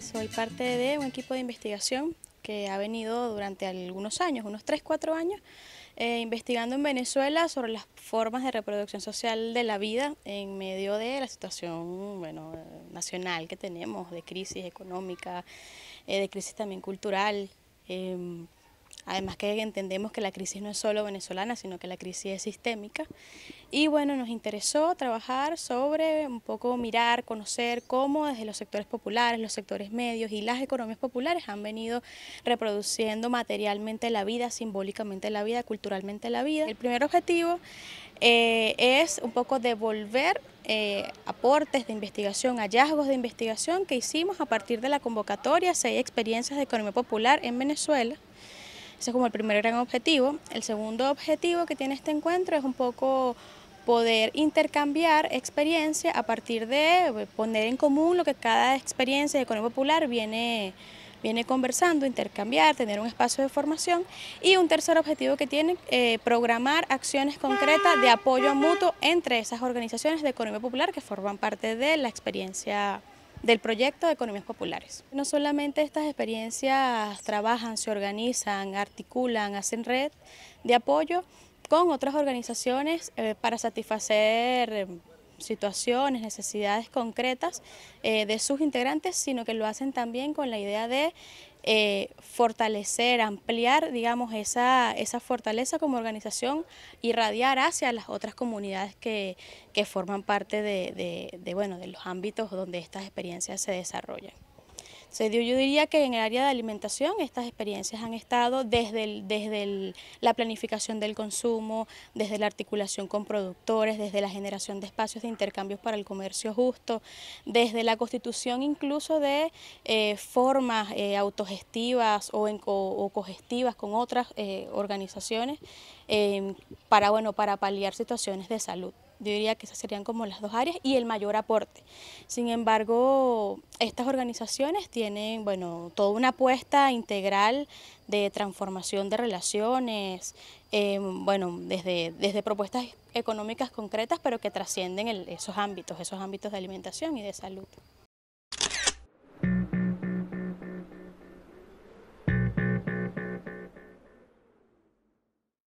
Soy parte de un equipo de investigación que ha venido durante algunos años, unos 3, 4 años, eh, investigando en Venezuela sobre las formas de reproducción social de la vida en medio de la situación bueno, nacional que tenemos, de crisis económica, eh, de crisis también cultural. Em, Además que entendemos que la crisis no es solo venezolana, sino que la crisis es sistémica. Y bueno, nos interesó trabajar sobre un poco mirar, conocer cómo desde los sectores populares, los sectores medios y las economías populares han venido reproduciendo materialmente la vida, simbólicamente la vida, culturalmente la vida. El primer objetivo eh, es un poco devolver eh, aportes de investigación, hallazgos de investigación que hicimos a partir de la convocatoria Seis Experiencias de Economía Popular en Venezuela. Ese es como el primer gran objetivo. El segundo objetivo que tiene este encuentro es un poco poder intercambiar experiencia a partir de eh, poner en común lo que cada experiencia de economía popular viene, viene conversando, intercambiar, tener un espacio de formación. Y un tercer objetivo que tiene, eh, programar acciones concretas de apoyo mutuo entre esas organizaciones de economía popular que forman parte de la experiencia del proyecto de Economías Populares. No solamente estas experiencias trabajan, se organizan, articulan, hacen red de apoyo con otras organizaciones eh, para satisfacer situaciones, necesidades concretas eh, de sus integrantes, sino que lo hacen también con la idea de eh, fortalecer, ampliar, digamos, esa, fortaleza como organización y radiar hacia las otras comunidades que, forman parte de, de los ámbitos donde estas experiencias se desarrollan yo diría que en el área de alimentación estas experiencias han estado desde, desde la planificación del consumo, desde la articulación con productores, desde la generación de espacios de intercambios para el comercio justo, desde la constitución incluso de eh, formas eh, autogestivas o, en, cogestivas con otras eh, organizaciones em, para, bueno, para paliar situaciones de salud. Yo diría que esas serían como las dos áreas y el mayor aporte. Sin embargo, estas organizaciones tienen, bueno, toda una apuesta integral de transformación de relaciones, em, desde, desde propuestas económicas concretas, pero que trascienden esos ámbitos, esos ámbitos de alimentación y de salud.